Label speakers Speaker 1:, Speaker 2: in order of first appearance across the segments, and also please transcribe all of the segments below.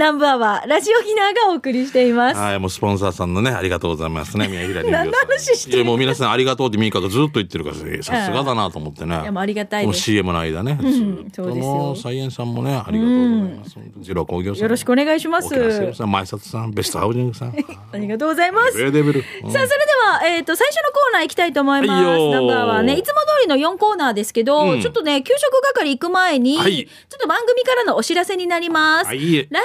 Speaker 1: 南部アワー、ラジオギナーがお送りしています。
Speaker 2: はい、もうスポンサーさんのね、ありがとうございますね、宮平理何の
Speaker 1: 話してるも
Speaker 2: う皆さんありがとうってミーカがずっと言ってるから、さすがだなと思ってね。いや、
Speaker 1: もうありがたいこの
Speaker 2: CM の間ね。
Speaker 1: そうですよも
Speaker 2: サイエンさんもね、ありがとうございます。ジロー工業さん。よろし
Speaker 1: くお願いします。沖縄セブン
Speaker 2: さ前里さん、ベストハウジングさん。
Speaker 1: ありがとうございます。デブル。さあ、それでは、えっ、と、最初のコーナー行きたいと思います。はいナンバーはね、いつも通りの4コーナーですけど、ちょっとね、給食係行く前に、はいちょっと番組からのお知らせになります。来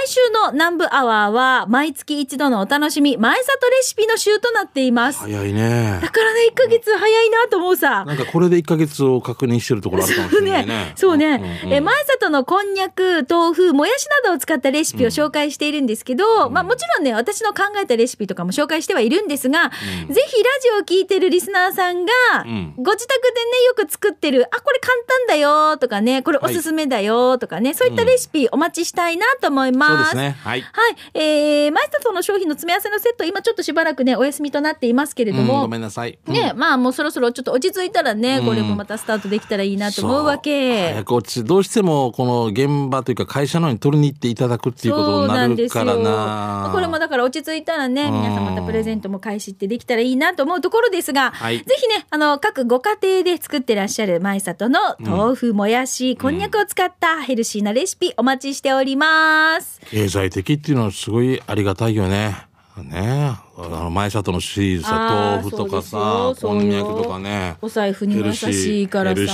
Speaker 1: 週の南部アワーは、毎月一度のお楽しみ、前里レシピの週となっています。
Speaker 2: 早いね。だ
Speaker 1: からね、1か月早いなと思うさ。な
Speaker 2: んかこれで1か月を確認してるところあるかもしれないね。
Speaker 1: そうね。そうねうんうん、え前里のこんにゃく、豆腐、もやしなどを使ったレシピを紹介しているんですけど、うん、まあもちろんね、私の考えたレシピとかも紹介してはいるんですが、うん、ぜひラジオを聞いてるリスナーさんが、うん、ご自宅でね、よく作ってる、あ、これ簡単だよとかね、これおすすめだよとかね、はい、そういったレシピお待ちしたいなと思います。ます。ね、はい。はい。えー、マイスターとの商品の詰め合わせのセット、今ちょっとしばらくね、お休みとなっていますけれども。ごめ
Speaker 2: んなさい。うん、ね、
Speaker 1: まあもうそろそろちょっと落ち着いたらね、これもまたスタートできたらいいなと思うわ
Speaker 2: け。早こっち、どうしてもこの現場というか会社の方に取りに行っていただくっていうことになるからな。なこれ
Speaker 1: もだから落ち着いたらね、皆さんまたプレゼントも開始ってできたらいいなと思うところですが、はい、ぜひね、あの、各ご家庭で作ってらっしゃるマイサとの豆腐、もやし、こんにゃくを使ったヘルシーなレシピお待ちしております。
Speaker 2: うん経済的っていうのはすごいありがたいよね。ねあの前里のシリーズさ豆腐とかさこんにゃくとかね
Speaker 1: お財布にも優しいからさ、うん、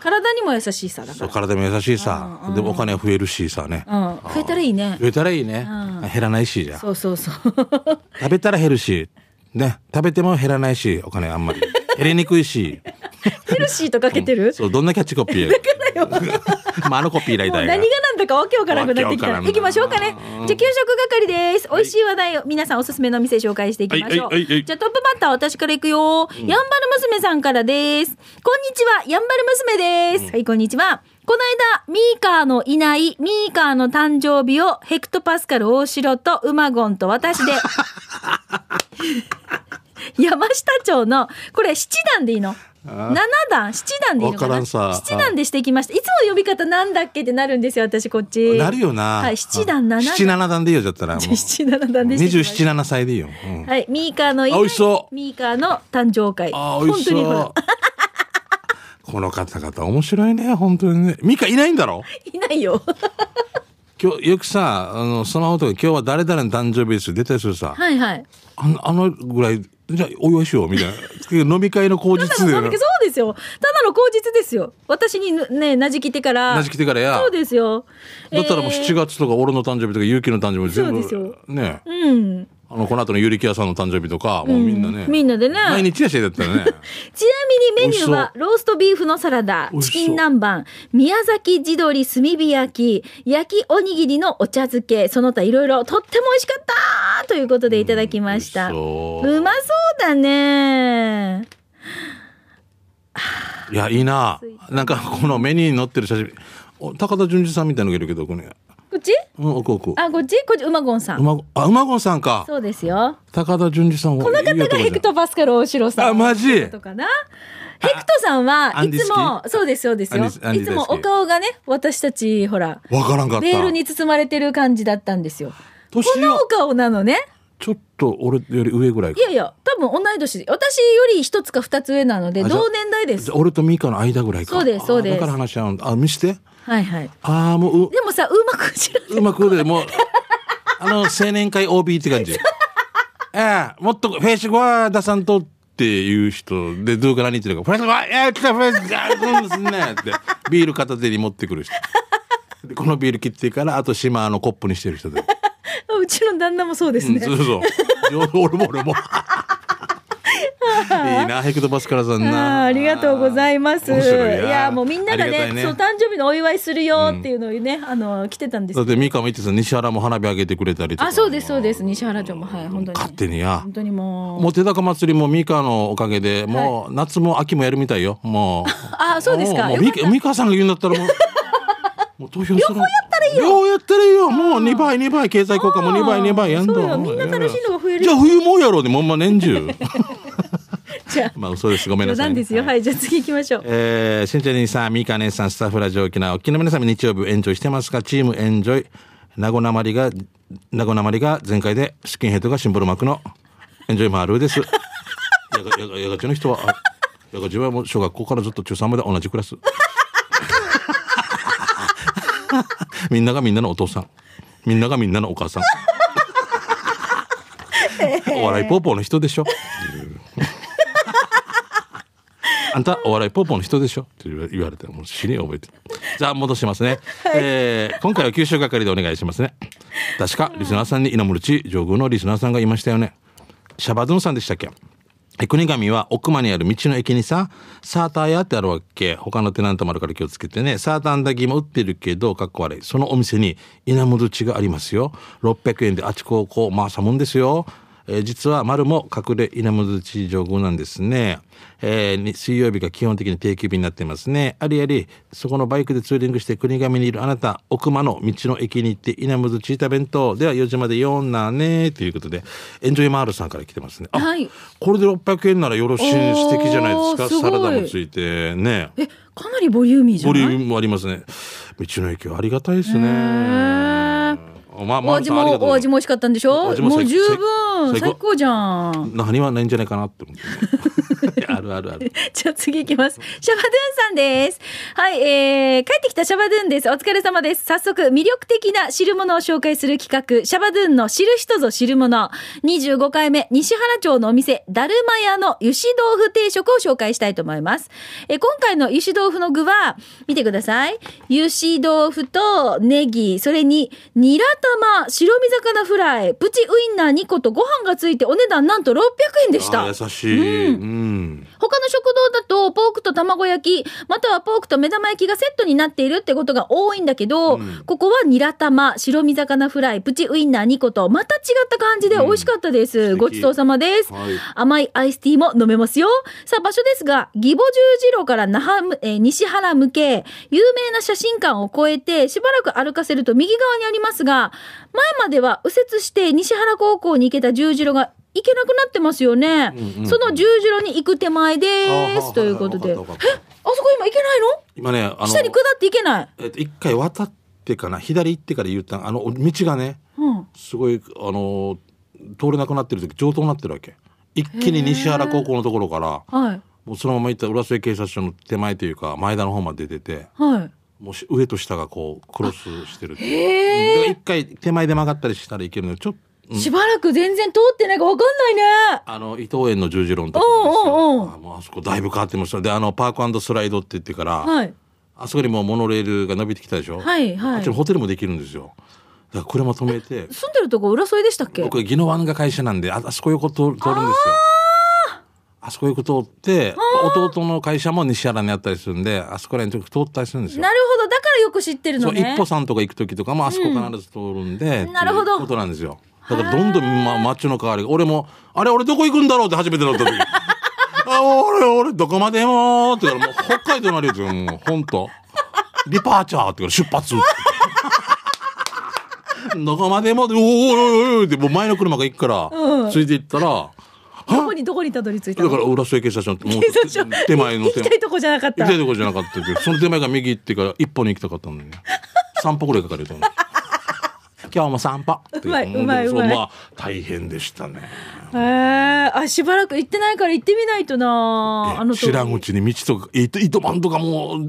Speaker 1: 体にも優しいさそ
Speaker 2: う体も優しいさ、うん、でお金増えるしさね、う
Speaker 1: ん、増えたらいいね増
Speaker 2: えたらいいね、減らないしじゃ
Speaker 1: そうそうそう 食
Speaker 2: べたら減るしね食べても減らないしお金あんまり減りにくいしヘル
Speaker 1: シーとかけてる、
Speaker 2: そうどんなキャッチコピー よまあのコピーライター何が
Speaker 1: なんだかわけわからなくなってきた行きましょうかねじゃ給食係です美味しい話題を皆さんおすすめの店紹介していきましょう、じゃトップバッター私からいくよ、やんばる娘さんからですこんにちはやんばる娘です、はいこんにちはこの間、ミーカーのいないミーカーの誕生日をヘクトパスカル大城と馬ゴンと私で 山下町のこれ七段でいいの七段7段でいいのかな7段でしていきました、はい、いつも呼び方なんだっけってなるんですよ私こっちなるよな、はい、7段7
Speaker 2: 段7段でいいよゃったらもう
Speaker 1: 77段で
Speaker 2: 277歳でいいよ、うん、
Speaker 1: はいミーカーのいいしそうミーカーの誕生会あ美味しそ
Speaker 2: う この方々面白いね本当にねミカいないんだろ
Speaker 1: いないよ
Speaker 2: 今日よくさあのスマホとか今日は誰々の誕生日です出たりするさはいはいあのあのぐらいじゃあお祝いしようみたいな飲み会の口実そうで
Speaker 1: すよただの口実ですよ私にねなじきてからなじきてからやそうですよ
Speaker 2: だったらもう7月とか俺の誕生日とか結城の誕生日全部そうですよね
Speaker 1: うん
Speaker 2: あの、この後のゆりきやさんの誕生日とか、もうみんなね。み
Speaker 1: んなでね。毎
Speaker 2: 日やしだったね。ちなみに
Speaker 1: メニューは、ローストビーフのサラダ、チキン南蛮、宮崎地鶏炭火焼き、焼きおにぎりのお茶漬け、その他いろいろ、とっても美味しかったということでいただきました。う
Speaker 2: う
Speaker 1: まそうだね。
Speaker 2: いや、いいな。なんか、このメニューに載ってる写真、高田純次さんみたいなのがいるけど、この、うん、あ、
Speaker 1: こっち、こっち、馬ゴンさん。馬、
Speaker 2: あ、馬ンさんか。
Speaker 1: そうですよ。
Speaker 2: 高田純次さん。この方がヘク
Speaker 1: トパスカル大城さん。あ、マジ。とかな。ヘクトさんはいつも、そうです、そうですよ。いつもお顔がね、私たち、ほら。
Speaker 2: わからんかった。ールに
Speaker 1: 包まれてる感じだったんですよ。このお顔なのね。
Speaker 2: ちょっと俺より上ぐらいいや
Speaker 1: いや多分同い年私より一つか二つ上なので同年代です
Speaker 2: 俺とミカの間ぐらいそう
Speaker 1: ですそうですだから
Speaker 2: 話し合うんあ見してはいはいああもうでもさうまくうまくでもう あの青年会 OB って感じ ええもっとフェイスグは出さんとっていう人でどうか何言ってるか「フェイスゴアえ来たフェイシング、そうですね」って ビール片手に持ってくる人このビール切ってからあと島のコップにしてる人で。
Speaker 1: うちの旦那もそうですね、そうそう
Speaker 2: 俺も俺も いいなヘクトパスカラさんなありが
Speaker 1: とうございますいやもうみんながね、ね、そう誕生日のお祝いするよっていうのをね、うん、あの来てたんですだっ
Speaker 2: て三上一さん西原も花火あげてくれたりとか
Speaker 1: あそうですそうです西原町もはい本当に
Speaker 2: 勝手にや本当にもうもう手高祭りも三上のおかげでもう、夏も秋もやるみたいよもう
Speaker 1: あそうですかもう三
Speaker 2: さんが言うんだったらもうもう投票両方やったらいいよ両方やったらいいよもう2倍2倍経済効果も2倍2倍やんと。そうよ
Speaker 1: みんな楽しいのが増えるじゃあ冬もや
Speaker 2: ろうで、ね、もんま年中 じゃあまあ嘘ですごめんなさい、
Speaker 1: ね、ですよ、はい、じゃあ次行きましょう
Speaker 2: えー、しんちゃんにさんみかねさんスタッフラジオ沖縄沖縄皆さ様日曜日エンジョイしてますかチームエンジョイ名護なまりが名護なまりが全開でスキンヘッドがシンボルマークのエンジョイマールですやがやがやがちの人はやがちはもう小学校からずっと中3まで同じクラス みんながみんなのお父さんみんながみんなのお母さん お笑いポーポーの人でしょ あんたお笑いポーポーの人でしょって言われてもう死に覚えてじゃあ戻しますね、はい、えー、今回は九州係でお願いしますね確かリスナーさんに稲森ち上宮のリスナーさんがいましたよねシャバドゥンさんでしたっけ国神は奥間にある道の駅にさ、サーター屋ってあるわけ。他のテナントもあるから気をつけてね。サーターアンダギーも売ってるけど、かっこ悪い。そのお店に稲本地がありますよ。600円であちこちこう回さもんですよ。えー、実は丸も隠れ稲本地上宮なんですね、えー、水曜日が基本的に定休日になってますねありありそこのバイクでツーリングして国神にいるあなた奥間の道の駅に行って稲本チータ弁当では4時まで4なねということでエンジョイマールさんから来てますねあ、はい、これで600円ならよろしい素敵じゃないですかサラダもついてね
Speaker 1: えかなりボリューミーじゃないボリュー
Speaker 2: ムもありますね道の駅はありがたいですね、
Speaker 1: まあ、
Speaker 2: まあ、お味もお味
Speaker 1: も美味しかったんでしょうもう十分最高じゃん
Speaker 2: 何はないんじゃないかなって思って、あるあるあ
Speaker 1: るじゃあ次いきますシャバドゥンさんですはい、えー、帰ってきたシャバドゥンですお疲れ様です早速魅力的な汁物を紹介する企画シャバドゥンの知る人ぞ知るもの25回目西原町のお店だるま屋の油脂豆腐定食を紹介したいと思います、えー、今回の油脂豆腐の具は見てください油脂豆腐とネギそれにニラ玉白身魚フライプチウインナー2個とご飯飯がついてお値段なんと600円でした優
Speaker 2: しい、うん、うん
Speaker 1: 他の食堂だと、ポークと卵焼き、またはポークと目玉焼きがセットになっているってことが多いんだけど、うん、ここはニラ玉、白身魚フライ、プチウインナー2個と、また違った感じで美味しかったです。うん、ごちそうさまです、はい、甘いアイスティーも飲めますよ。さあ、場所ですが、義母十字路から那覇、えー、西原向け、有名な写真館を越えて、しばらく歩かせると右側にありますが、前までは右折して西原高校に行けた十字路が行けなくなってますよね、うんうん、その十字路に行く手前ですということでえあそこ今行けないの
Speaker 2: 今ねあの下に
Speaker 1: 下って行けない
Speaker 2: えっと一回渡ってかな左行ってから言ったあの道がね、うん、すごいあの通れなくなってる時上等になってるわけ一気に西原高校のところから、はい、もうそのまま行った浦添警察署の手前というか前田の方まで出てて、はい、もう上と下がこうクロスしてる一回手前で曲がったりしたらいけるのちょっと
Speaker 1: しばらく全然通ってないか分かんないね。
Speaker 2: あの伊藤園の十字路のと
Speaker 1: こううあも
Speaker 2: うあそこだいぶ変わってました。であのパークスライドって言ってから、はい、あそこにもモノレールが伸びてきたでしょ。は
Speaker 1: いはい。あっちのホ
Speaker 2: テルもできるんですよ。だから車止めて。住
Speaker 1: んでるとこ浦添でしたっけ？僕
Speaker 2: 宜野湾が会社なんでああそこ横通るんですよ。あそこ行く通って弟の会社も西原にあったりするんであそこら辺通ったりするんですよ。
Speaker 1: なるほどだからよく知ってるのね。一歩
Speaker 2: さんとか行く時とかもあそこ必ず通るんで、うん、なるほどことなんですよ。だからどんどん、ま、マの代わり俺もあれ俺どこ行くんだろうって初めてなった時 あ俺俺どこまでもって言ったらもう北海道のあれですよもうほんとリパーチャーって言うから出発どこまでもでおおおおってもう前の車が行くから、ついて行ったらどこに
Speaker 1: どこにたどり着いただから
Speaker 2: 浦添警察署もう
Speaker 1: 手前の手行きたいとこじゃなかった行きたいと
Speaker 2: こじゃなかったその手前が右行ってから一歩に行きたかったのに、ね、3歩ぐらいかかると思う今日も散歩うまいうまいうまいまあ大変でしたね
Speaker 1: えー、あしばらく行ってないから行ってみないとなあの知らん
Speaker 2: うちに道とか糸満とかもう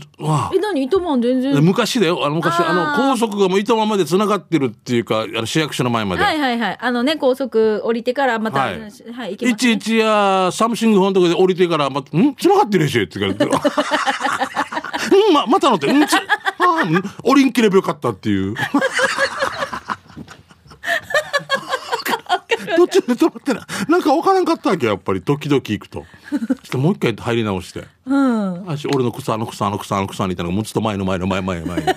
Speaker 2: え
Speaker 1: 何糸満全然
Speaker 2: 昔だよあの昔あの高速がもう糸満までつながってるっていうかあの市役所の前までは
Speaker 1: いはいはいあのね高速降りてからまたはい、はい、行きい
Speaker 2: ちいちやサムシングフォンとかで降りてからまた「んつながってるでしょ」って言われて「うんままたのってうんちああ降りんければよかった」っていう。途中で止まってななんか分からんかったわけやっぱりドキドキ行くとちょっともう一回入り直して、うん、私俺の草の草の草の草みたいなもうちょっと前の前の前前前前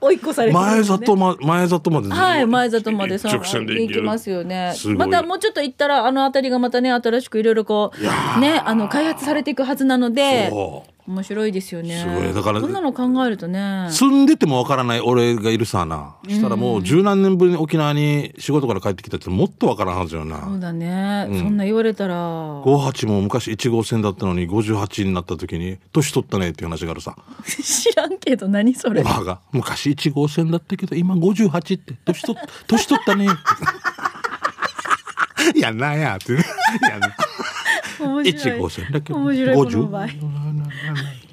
Speaker 1: 追い越され、ね、前里
Speaker 2: ま前里までは
Speaker 1: い前里まで直線で行きますよねまたもうちょっと行ったらあの辺りがまたね新しくいろいろこうねあの開発されていくはずなのでそう面白いですよねすごいだからそんなの考えるとね
Speaker 2: 住んでてもわからない俺がいるさなしたらもう十何年ぶりに沖縄に仕事から帰ってきたってもっとわからんはずよなそ
Speaker 1: うだね、うん、そんな言われたら
Speaker 2: 58も昔1号線だったのに58になった時に年取ったねっていう話があるさ
Speaker 1: 知らんけど何それ
Speaker 2: 昔1号線だったけど今58って年取年取ったね いやなやって、ね、やね
Speaker 1: いちごさん
Speaker 2: だけど。面白
Speaker 1: い。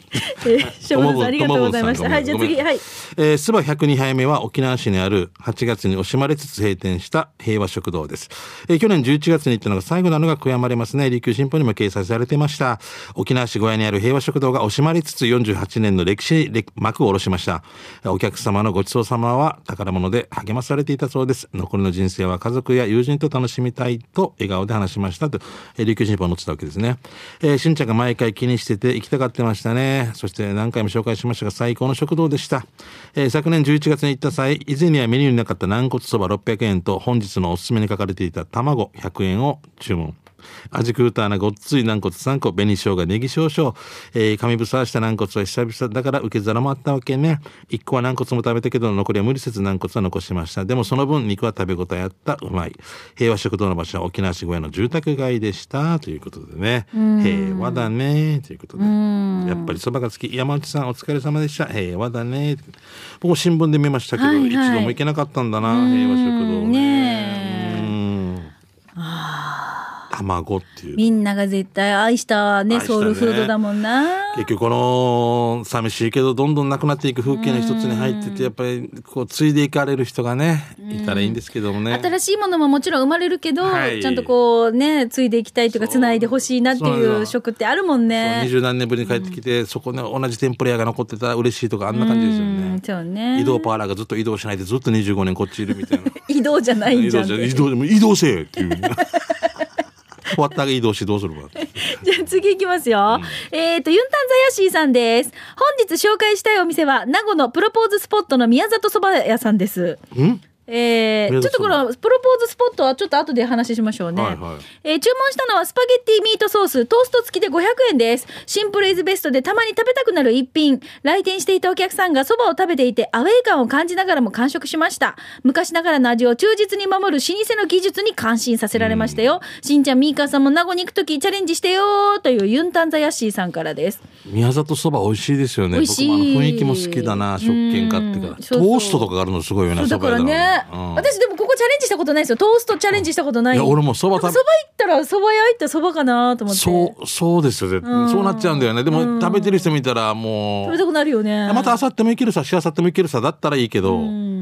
Speaker 1: えー、しょありがとうございました。はい、じゃあ次、はい。
Speaker 2: えー、スバ102杯目は沖縄市にある8月に惜しまれつつ閉店した平和食堂です。えー、去年11月に行ったのが最後なのが悔やまれますね。琉球新報にも掲載されてました。沖縄市小屋にある平和食堂が惜しまれつつ48年の歴史に幕を下ろしました。お客様のごちそうさまは宝物で励まされていたそうです。残りの人生は家族や友人と楽しみたいと笑顔で話しましたと、えー、琉球新報も載ってたわけですね。えー、しんちゃんが毎回気にしてて行きたがってましたね。そして何回も紹介しましたが最高の食堂でした、えー、昨年11月に行った際以前にはメニューになかった軟骨そば600円と本日のおすすめに書かれていた卵100円を注文味食うたなごっつい軟骨3個、紅生姜、ネギ少々。えー、紙ぶさした軟骨は久々だから受け皿もあったわけね。1個は軟骨も食べたけど、残りは無理せず軟骨は残しました。でもその分肉は食べ応えあった。うまい。平和食堂の場所は沖縄市小屋の住宅街でした。ということでね。平和だね。ということで。
Speaker 1: や
Speaker 2: っぱりそばが好き。山内さんお疲れ様でした。平和だね。僕新聞で見ましたけど、はいはい、一度も行けなかったんだな。平和食堂ね。ね卵っていう
Speaker 1: みんなが絶対愛したね、ね、ソウルフードだもんな
Speaker 2: 結局この寂しいけどどんどんなくなっていく風景の一つに入っててやっぱりこう継いでいかれる人がねいたらいいんですけどもね
Speaker 1: 新しいものももちろん生まれるけど、はい、ちゃんとこうね継いでいきたいというかつないでほしいなっていう食ってあるもんね二
Speaker 2: 十何年ぶりに帰ってきて、そこね同じ天ぷら屋が残ってたら嬉しいとかあんな感じですよ
Speaker 1: ねそうね移動
Speaker 2: パーラーがずっと移動しないでずっと25年こっちいるみたいな
Speaker 1: 移動じゃないんじゃん移動じゃ移
Speaker 2: 動でも移動せえっていう終わったら移動してどうするか
Speaker 1: じゃあ次いきますよ、うん、えっ、ー、とユンタンザヤシーさんです本日紹介したいお店は名護のプロポーズスポットの宮里蕎麦屋さんですうんえー、ちょっとこのプロポーズスポットはちょっと後で話しましょうね、はいはい、えー、注文したのはスパゲッティミートソーストースト付きで500円ですシンプルイズベストでたまに食べたくなる一品来店していたお客さんがそばを食べていてアウェイ感を感じながらも完食しました昔ながらの味を忠実に守る老舗の技術に感心させられましたよ、うん、しんちゃんミーカーさんも名護に行く時チャレンジしてよというユンタンザヤッシーさんからです
Speaker 2: 宮里そば美味しいですよね僕もあの雰囲気も好きだな食券買ってからトーストとかがあるのすごいよねそばだからね
Speaker 1: うん、私でもここチャレンジしたことないですよトーストチャレンジしたことない,、いや俺
Speaker 2: もそば食べそば
Speaker 1: 行ったらそば屋行ったそばかなと思って
Speaker 2: そうそうですよね、うん、そうなっちゃうんだよねでも、食べてる人見たらもう食べた
Speaker 1: くなるよねまた
Speaker 2: あさっても行けるさしあさっても行けるさだったらいいけど、ね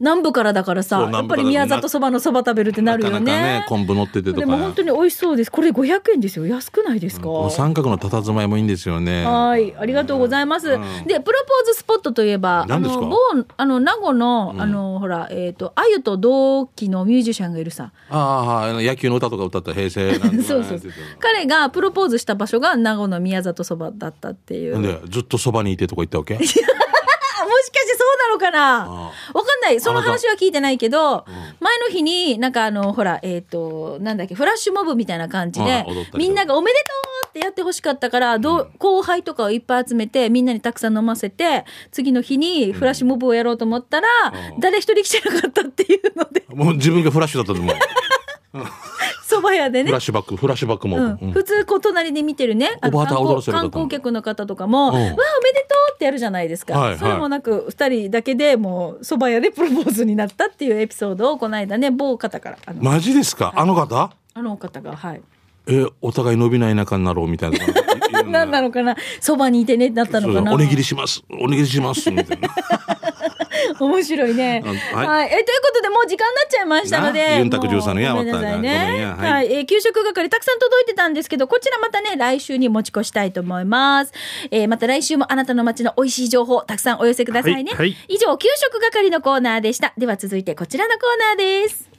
Speaker 1: 南部からだからさやっぱり宮里そばのそば食べるってなるよねなかなか
Speaker 2: ね昆布乗っててとかでも本当
Speaker 1: に美味しそうですこれ500円ですよ安くないですか、うん、
Speaker 2: 三角の佇まいもいいんですよね
Speaker 1: はいありがとうございます、うん、でプロポーズスポットといえば何ですかあのあの名護の、あのほらえっ、ー、と、あゆと同期のミュージシャンがいるさ。
Speaker 2: ああ、野球の歌とか歌った平成なんそうそう。
Speaker 1: 彼がプロポーズした場所が名護の宮里そばだったってい
Speaker 2: う。で、ずっとそばにいてとか言ったわけもし
Speaker 1: かしてそうなのかなわかんない。その話は聞いてないけど、前の日になんかあの、ほら、えっ、ー、と、なんだっけ、フラッシュモブみたいな感じで、みんながおめでとうってやってほしかったから、どう後輩とかをいっぱい集めてみんなにたくさん飲ませて次の日にフラッシュモブをやろうと思ったら、うん、誰一人来てなかったってい
Speaker 2: うので もう自分がフラッシュだったと思う。
Speaker 1: そば屋でね。フラッ
Speaker 2: シュバック、フラッシュバックも。うんうん、普
Speaker 1: 通、こう、隣で見てるね。あの観光観光客の方とかも、うん、わあ、おめでとうってやるじゃないですか。はいはい、それもなく、二人だけでもう、そば屋でプロポーズになったっていうエピソードを、この間ね、某方から。
Speaker 2: マジですか、はい、あの方
Speaker 1: あの方が、はい。
Speaker 2: えお互い伸びない仲になろうみたいな
Speaker 1: 何 なのかなそばにいてねだったのかなおにぎ
Speaker 2: りしますおにぎりしますみたいな
Speaker 1: 面白いね、はい、えということでもう時間になっちゃいましたのでユンタ13のやまたねはい、え給食係たくさん届いてたんですけどこちらまたね来週に持ち越したいと思います、えまた来週もあなたの街の美味しい情報たくさんお寄せくださいね、はい、以上給食係のコーナーでしたでは続いてこちらのコーナーです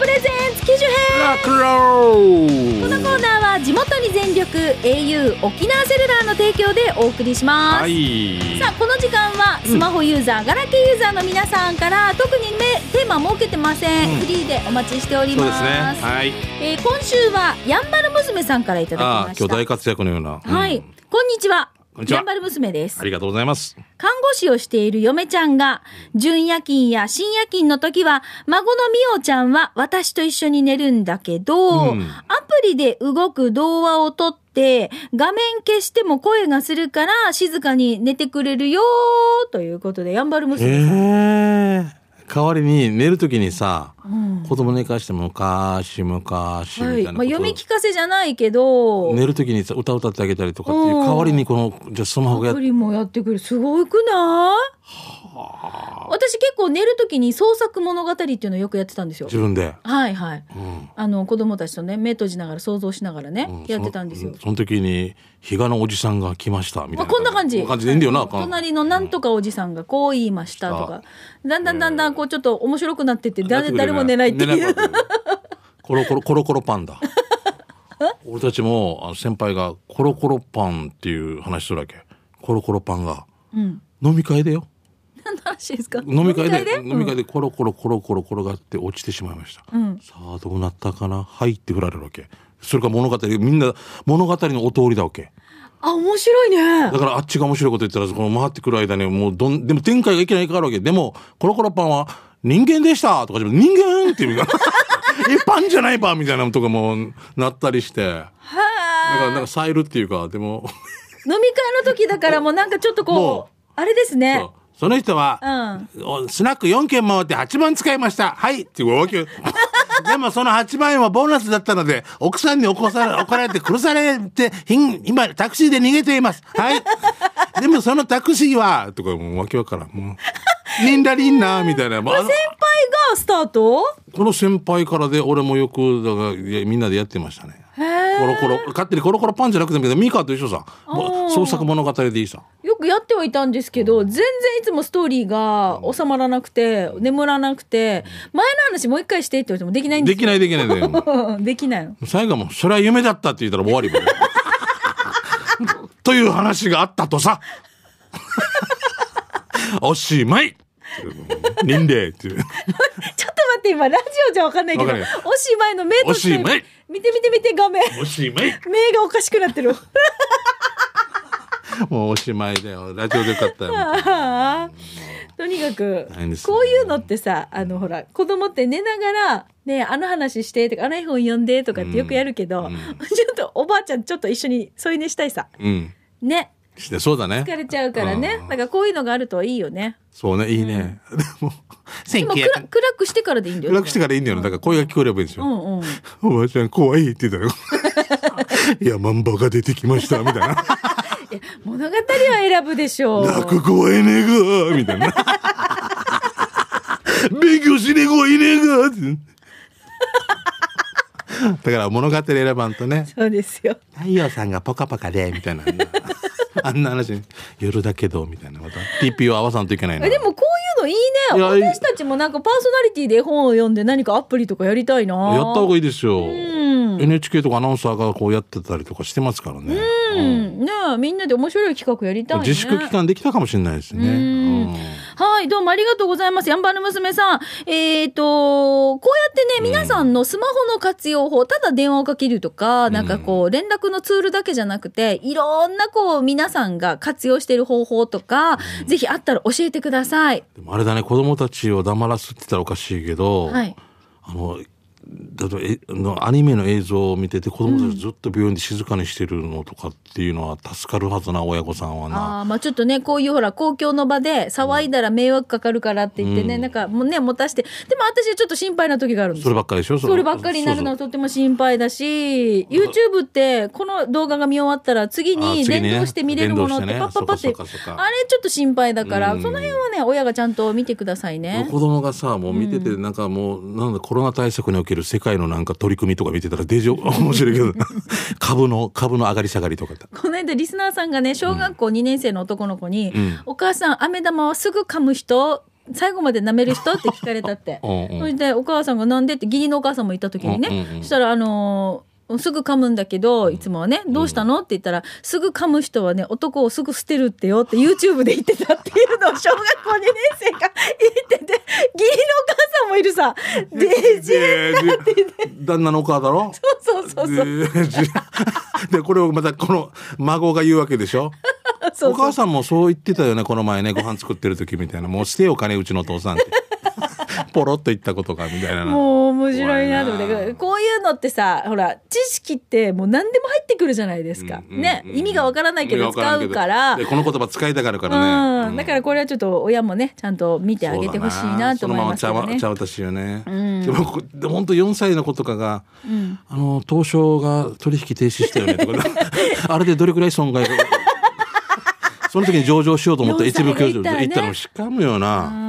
Speaker 1: プレゼンツ機種編このコーナーは地元に全力 au 沖縄セルラーの提供でお送りします、はい、さあこの時間はスマホユーザー、うん、ガラケーユーザーの皆さんから特にめテーマ設けてません、うん、フリーでお待ちしております、ね、はい、えー、今週はやんばる娘さんからいただきました
Speaker 2: 今日大活躍のような、うん、は
Speaker 1: いこんにちは頑張る娘です。ありがとうございます。看護師をしている嫁ちゃんが、純夜勤や深夜勤の時は、孫のみおちゃんは私と一緒に寝るんだけど、うん、アプリで動く童話を撮って、画面消しても声がするから静かに寝てくれるよということで、やんばる
Speaker 2: 娘代わりに寝る時にさ、子供寝かして昔昔みたいな、はい、まあ、読み
Speaker 1: 聞かせじゃないけど寝
Speaker 2: る時に歌歌ってあげたりとかっていう代わりにこのじゃスマホがアプ
Speaker 1: もやってくるすごくない私結構寝る時に創作物語っていうのをよくやってたんですよ自分ではいはい、うん、あの子供たちとね目閉じながら想像しながらね、うん、やってたんですよ
Speaker 2: その時に日嘉のおじさんが来ましたみたいな、まあ、
Speaker 1: こんな感じ感じでいいんだよな、はい、隣のなんとかおじさんがこう言いましたとか、うん、だんだんだんだんこうちょっと面白くなってって誰れも寝ないっていう。
Speaker 2: コロコロ、コロコロパンだ。俺たちも、あの先輩がコロコロパンっていう話するわけ。コロコロパンが、うん、飲み会でよ。
Speaker 1: 何の話ですか飲み会で飲み会で
Speaker 2: コロコロコロコロ転がって落ちてしまいました、うん、さあどうなったかなはいって振られるわけそれから物語みんな物語のお通りだわけあ面白いねだからあっちが面白いこと言ったらこの回ってくる間にもうどんでも展開がいけないかかるわけでもコロコロパンは人間でしたとか人間っていう 一般じゃないばみたいなのとかもなったりして。
Speaker 1: な
Speaker 2: んかなんかさえるっていうか、でも
Speaker 1: 飲み会の時だからもうなんかちょっとこう、あれですね。
Speaker 2: その人は、うん、スナック4軒回って8番使いました。はいっていうわけ。でもその8万円はボーナスだったので、奥さんに怒さ 怒られて殺されて、今タクシーで逃げています。はい。でもそのタクシーは、とかもうわけわからん。もうリンダリンナーみたいな。まあ、先輩
Speaker 1: がスタート
Speaker 2: この先輩からで俺もよくだからみんなでやってましたね。コロコロ勝手にコロコロパンじゃなくてもミカと一緒さ創作物語でいいさ
Speaker 1: よくやってはいたんですけど全然いつもストーリーが収まらなくて眠らなくて前の話もう一回してって言われてもできないんですできないできないできない できない
Speaker 2: 最後も「それは夢だった」って言ったら終わり という話があったとさ おしまい年齢っていう。ちょっと待
Speaker 1: って今ラジオじゃわかんないけど、おしまいの目として見て見て見て画面。惜しい目がおかしくなってる。
Speaker 2: もうおしまいだよラジオでよかった
Speaker 1: よとにかく、ね、こういうのってさあのほら子供って寝ながら「ねあの話して」とか「あの絵本読んで」とかってよくやるけど、うん、ちょっとおばあちゃんちょっと一緒に添い寝したいさ。うん、ね
Speaker 2: してそうだね疲れちゃうからね、
Speaker 1: なんかこういうのがあるといいよね
Speaker 2: そうねいいね、でも
Speaker 1: でも暗暗くしてからでいいんだよ暗くし
Speaker 2: てからでいいんだよ、ね、だから声が聞こえればいいんですよ、
Speaker 1: うんうん、
Speaker 2: おばあちゃん怖いって言ったよ いやマンバが出てきましたみたいな
Speaker 1: 物語は選ぶでしょう
Speaker 2: 泣く子はいねえがみたいな 勉強しねえ子はいねえがってだから物語選ばんとねそうですよ太陽さんがポカポカでみたいな あんな話に夜だけどみたいなまた TP を合わさんといけないなで
Speaker 1: もこういうのいいね私たちもなんかパーソナリティで本を読んで何かアプリとかやりたいなやった方がいい
Speaker 2: ですよ、NHK とかアナウンサーがこうやってたりとかしてますから
Speaker 1: ね。うん、うん、ねみんなで面白い企画やりたい、ね、自粛期
Speaker 2: 間できたかもしれないですね。う
Speaker 1: んはい、どうもありがとうございます。やんばる娘さん。えっ、ー、と、こうやってね、皆さんのスマホの活用法、ただ電話をかけるとか、なんかこう、連絡のツールだけじゃなくて、いろんなこう、皆さんが活用してる方法とか、ぜひあったら教えてください。で
Speaker 2: もあれだね、子供たちを黙らすって言ったらおかしいけど、はい、あの、だとえのアニメの映像を見てて子供たちずっと病院で静かにしてるのとかっていうのは助かるはずな親御さんは
Speaker 1: な。あまあちょっとねこういうほら公共の場で騒いだら迷惑かかるからって言ってね、うん、なんかもうね持たしてでも私はちょっと心配な時があるんです
Speaker 2: そればっかりでしょそればっかりになるのは
Speaker 1: とっても心配だしそうそう YouTube ってこの動画が見終わったら次に連動して見れるものってパッパッパって、あれちょっと心配だから、うん、その辺はね親がちゃんと見てくださいね。
Speaker 2: 子供がさもう見てて、なんかもうなんだコロナ対策におけるる世界のなんか取り組みとか見てたらデジョ 面白いけど 株の株の上がり下がりとか
Speaker 1: この間リスナーさんがね小学校2年生の男の子に「うん、お母さん飴玉はすぐ噛む人?」最後まで舐める人って聞かれたってうん、そしてお母さんが「なんで?」って義理のお母さんもいた時にね、うんうんうん、そしたらあのーすぐ噛むんだけどいつもはねどうしたのって言ったらすぐ噛む人はね男をすぐ捨てるってよって YouTube で言ってたっていうのを小学校2年生が 言ってて義理のお母さんもいるさ「
Speaker 2: デジェーって言って旦那のお母だろそうそうそうそうでこれをまたこの孫が言うわけでしょ そうそうお母さんもそう言ってたよねこの前ねご飯作ってる時みたいな「もう捨てよ金うちのお父さん」って。ポロッと言ったことがみたいなも
Speaker 1: う面白いなと思ってこういうのってさほら知識ってもう何でも入ってくるじゃないですか、うんうん、ね意味がわからないけど使うからこ
Speaker 2: の言葉使いたがるからね、
Speaker 1: うん、だからこれはちょっと親もねちゃんと見てあげてほしいなと思いますね、ま、ちゃ
Speaker 2: 渡しよね、うん、でも本当4歳の子とかが、うん、あの東証が取引停止したよねとか あれでどれくらい損害が その時に上場しようと思った一部教授で行ったのしかむよな。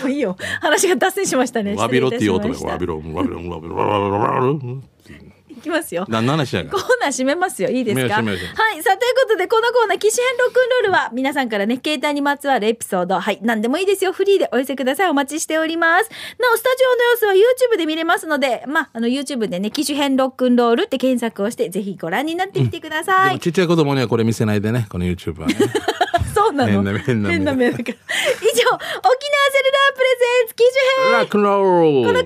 Speaker 1: もういいよ話が脱線しましたねわびろって言おうと思わび
Speaker 2: ろわびろわびろわびろわびろきますよ。何の話やコ
Speaker 1: ーナー閉めますよ。いいですかはい。さあ、ということで、このコーナー、騎種編ロックンロールは、皆さんからね、携帯にまつわるエピソード、はい、何でもいいですよ。フリーでお寄せください。お待ちしております。なお、スタジオの様子は YouTube で見れますので、まあ、あの、YouTube でね、機種編ロックンロールって検索をして、ぜひご覧になってみてください。うん、
Speaker 2: ちっちゃい子供にはこれ見せないでね、この YouTube は、ね。
Speaker 1: そうなの。変な変な変な目だから。以上、沖縄セルラープレゼンツ機種編こ
Speaker 2: のコーナーは、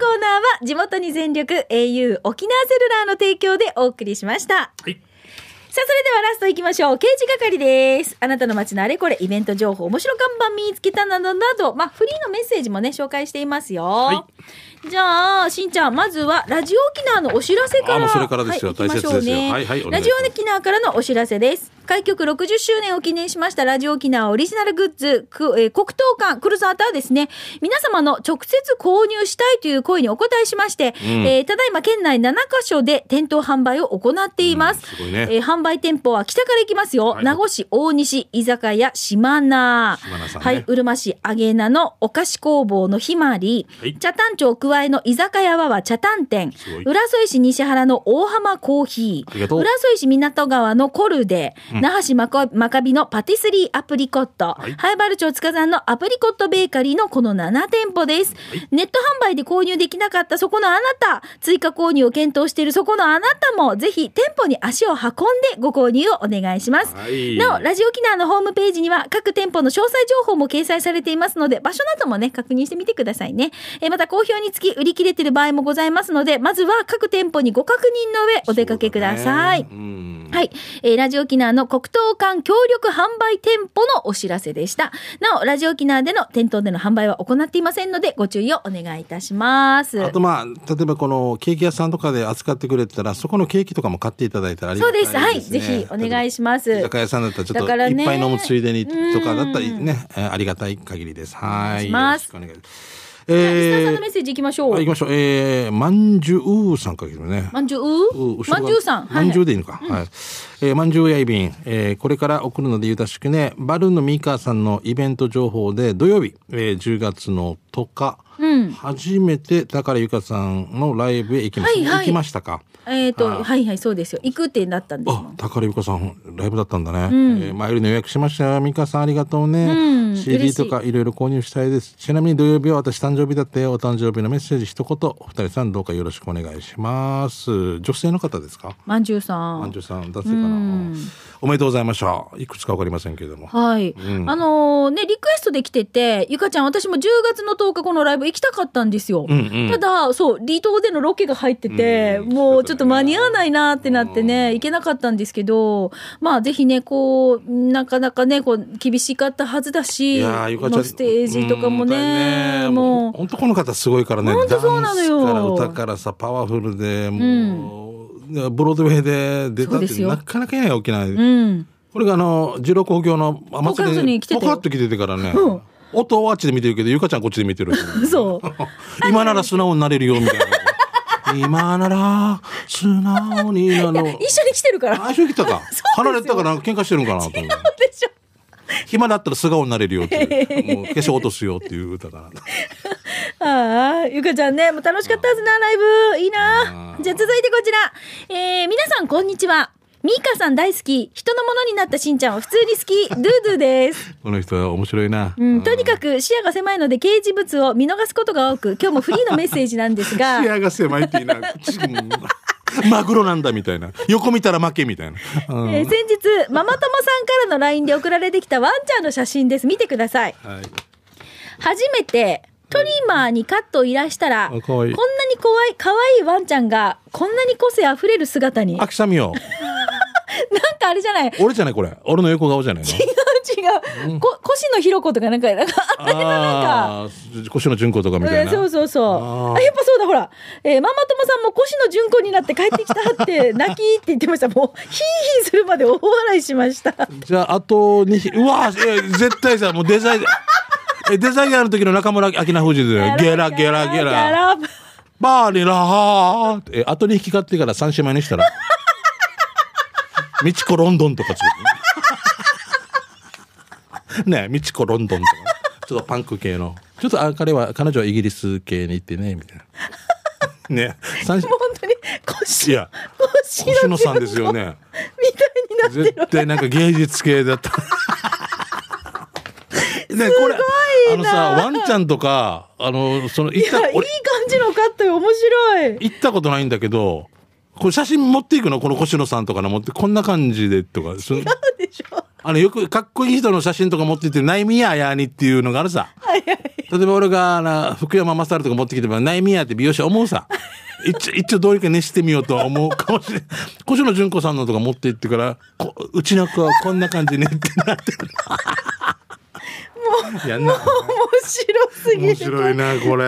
Speaker 1: 地元に全力、au 沖縄セルラーの提提供でお送りしました。はいさあ、それではラストいきましょう。刑事係です。あなたの街のあれこれ、イベント情報、面白看板見つけたなどなど、まあ、フリーのメッセージもね、紹介していますよ。はい、じゃあ、しんちゃん、まずは、ラジオ沖縄のお知らせから。あ、もうそれからですよ。はい、大切ですよ。ね、はいはい、ラジオ沖縄からのお知らせです。開局60周年を記念しましたラジオ沖縄オリジナルグッズ、えー、黒糖館クルサーターですね、皆様の直接購入したいという声にお答えしまして、うん、えー、ただいま県内7カ所で店頭販売を行っています。うんすね、えー、販売店舗は北から行きますよ。名護市大西居酒屋島名。ね、はい、うるま市揚げ名のお菓子工房のひまり、はい、茶炭町くわえの居酒屋はは茶炭店、浦添市西原の大浜コーヒー、浦添市港川のコルデ、う那覇市マカビのパティスリーアプリコット、はい、ハイバル町塚さんのアプリコットベーカリーのこの7店舗です、はい、ネット販売で購入できなかったそこのあなた追加購入を検討しているそこのあなたもぜひ店舗に足を運んでご購入をお願いします、はい、なおラジオ沖縄のホームページには各店舗の詳細情報も掲載されていますので場所などもね確認してみてくださいねえまた好評につき売り切れてる場合もございますのでまずは各店舗にご確認の上お出かけください、ねうんはい。えー、ラジオ沖縄の黒糖館協力販売店舗のお知らせでした。なお、ラジオ沖縄での店頭での販売は行っていませんので、ご注意をお願いいたします。あと
Speaker 2: まあ、例えばこのケーキ屋さんとかで扱ってくれてたら、そこのケーキとかも買っていただいたらありがたいです、ね、そうです。はい。ぜひ
Speaker 1: お願いします。居酒
Speaker 2: 屋さんだったらちょっといっぱい飲むついでにとかだったらね、ありがたい限りです。はい。よろしくお願いします。えー、さんのメッ
Speaker 1: セージいきましょう。は行き
Speaker 2: ましょう。えー、まんじゅうさんかけ来るね。
Speaker 1: まんじゅうまんじゅうさん。まんじゅうでいいのか。はい。は
Speaker 2: い、えー、まんじゅうやいびん。えー、これから送るのでゆたしくね、バルーンのミーカーさんのイベント情報で、土曜日、えー、10月の10日、うん、初めてだからゆかさんのライブへ行きました、はいはい、行きましたか
Speaker 1: えっ、ー、とはいはいそうですよ行くってなったんですも
Speaker 2: だからゆかさんライブだったんだね、うんえー、前より予約しましたよ美香さんありがとうね、うん、CD とかいろいろ購入したいですちなみに土曜日は私誕生日だってお誕生日のメッセージ一言お二人さんどうかよろしくお願いします女性の方ですか
Speaker 1: まんじゅうさんまんじ
Speaker 2: ゅうさん男性かな、うん、おめでとうございましたいくつかわかりませんけれども
Speaker 1: はい、あのー、ねリクエストできててゆかちゃん私も10月の1日このライブ行きたかったんですよ、うんうん、ただそう離島でのロケが入ってて、うん、もうちょっと間に合わないなってなってね、うん、行けなかったんですけどまあぜひねこうなかなかねこう厳しかったはずだしステージとかもね
Speaker 2: ね、もう本当この方すごいからね本当そうなのよ歌からさパワフルで
Speaker 1: も
Speaker 2: う、うん、ブロードウェイで出たってなかなかいないで、うん、これがあの十郎公共の祭りにポカッと来ててからね、うん音はあっちで見てるけどゆかちゃんこっちで見てる そう 今なら素直になれるよみたいな今なら素直にあの一緒に来てるから一緒に来たか 離れたから喧嘩してるのかなと思う暇だったら素顔になれるよってもう化粧落とすよっていう歌か
Speaker 1: なああゆかちゃんねもう楽しかったはずなライブいいなじゃあ続いてこちら、えー、皆さんこんにちはミーさん大好き人のものになったしんちゃんは普通に好きドゥドゥです
Speaker 2: この人は面白いな、う
Speaker 1: ん、とにかく視野が狭いので掲示物を見逃すことが多く今日もフリーのメッセージなんですが 視野が狭いっていいな
Speaker 2: マグロなんだみたいな横見たら負けみたいな、うん、えー、先
Speaker 1: 日ママ友さんからの LINE で送られてきたワンちゃんの写真です見てください、はい、初めてトリマーにカットをいらしたら、いいこんなに怖い、可愛いワンちゃんが、こんなに個性あふれる姿に。あ、くしゃみよ。なんかあれじゃない。
Speaker 2: 俺じゃない、これ。俺の横顔じゃないの。違う
Speaker 1: 違う。うん、こ、腰のひろ子とかなんか、なんか、あれ
Speaker 2: なんか。腰の純子とかみたいな。えー、そうそうそう。あ、やっ
Speaker 1: ぱそうだ、ほら。えー、ママ友さんも腰の純子になって帰ってきたって、泣きって言ってました。もう、ヒーヒーするまで大笑いしました。
Speaker 2: じゃあ、あと2、うわ、絶対さ、もうデザイン。え、デザイアの時の中村明菜富士で、ゲラゲラゲラ。バーリラハー。て、後に引き勝ってから三姉妹にしたら。みちこロンドンとかつく。ねみちこロンドンとか。ちょっとパンク系の。ちょっとあ彼は、彼女はイギリス系に行ってね、みたいな。ね。三本当に腰。いや、
Speaker 1: 腰のさんですよね。み
Speaker 2: たいになってる。絶対なんか芸術系だった。ね、これ、あのさ、ワンちゃんとか、あの、その、行ったいい感じのカットよ、面白い。行ったことないんだけど、これ写真持っていくのこの越野さんとかの持って、こんな感じでとか。違うでしょあの、よく、かっこいい人の写真とか持っていて、ナイミヤやにっていうのがあるさ。はいはい、例えば俺が、な、福山雅治とか持ってきても、ナイミヤって美容師思うさ。一応、一応どうにか熱してみようとは思うかもしれない。越野純子さんのとか持って行ってから、こ、うちの子はこんな感じねってなってる。もう面
Speaker 1: 白すぎる面白いなこれ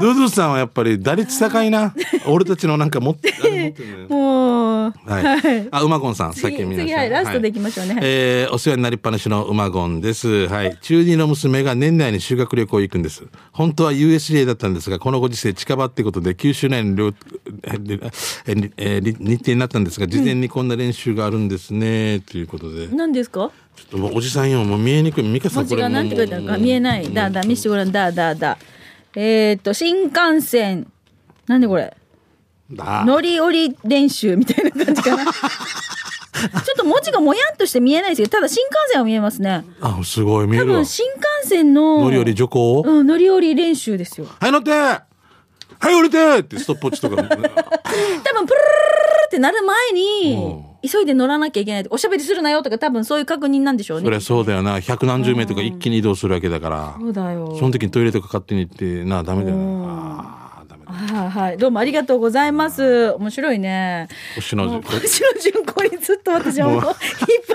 Speaker 1: ド
Speaker 2: ゥドゥさんはやっぱり打率高いな 俺たちのなんか持って
Speaker 1: もうはい、あ
Speaker 2: 馬ゴンさんさっき見ました、はラストでいきましょうね、えお世話になりっぱなしの馬ゴンですはい中二の娘が年内に修学旅行行くんです本当は USJ だったんですがこのご時世近場ってことで九州内の日程になったんですが事前にこんな練習があるんですね、ということで
Speaker 1: 何ですか
Speaker 2: ちょっともうおじさんよもう見えにくい美香さん文字が何て書いてあるか
Speaker 1: 見えないだだ見してごらんだだだえー、っと新幹線なんでこれ乗り降り練習みたいな感じかなちょっと文字がもやっとして見えないですけど、ただ新幹線は見えますね。
Speaker 2: あ、すごい見える多分新
Speaker 1: 幹線の。乗り降り徐行うん、乗り降り練習ですよ。
Speaker 2: はい乗ってはい降りてってストップウォッチとか。多分プルルルル
Speaker 1: ってなる前に、急いで乗らなきゃいけないおしゃべりするなよとか多分そういう確認なんでしょうねそ
Speaker 2: りゃそうだよな百何十名とか一気に移動するわけだから、
Speaker 1: そうだよそ
Speaker 2: の時にトイレとか勝手に行ってなあダメだよな、
Speaker 1: はい、はい、どうもありがとうございます。面白いね。
Speaker 2: 星野順子。星
Speaker 1: 野順子にずっと私はもう引っ張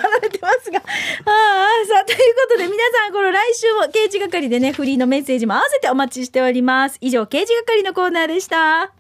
Speaker 1: られてますが。ああ、さあ、ということで皆さん、この来週も刑事係でね、フリーのメッセージも合わせてお待ちしております。以上、刑事係のコーナーでした。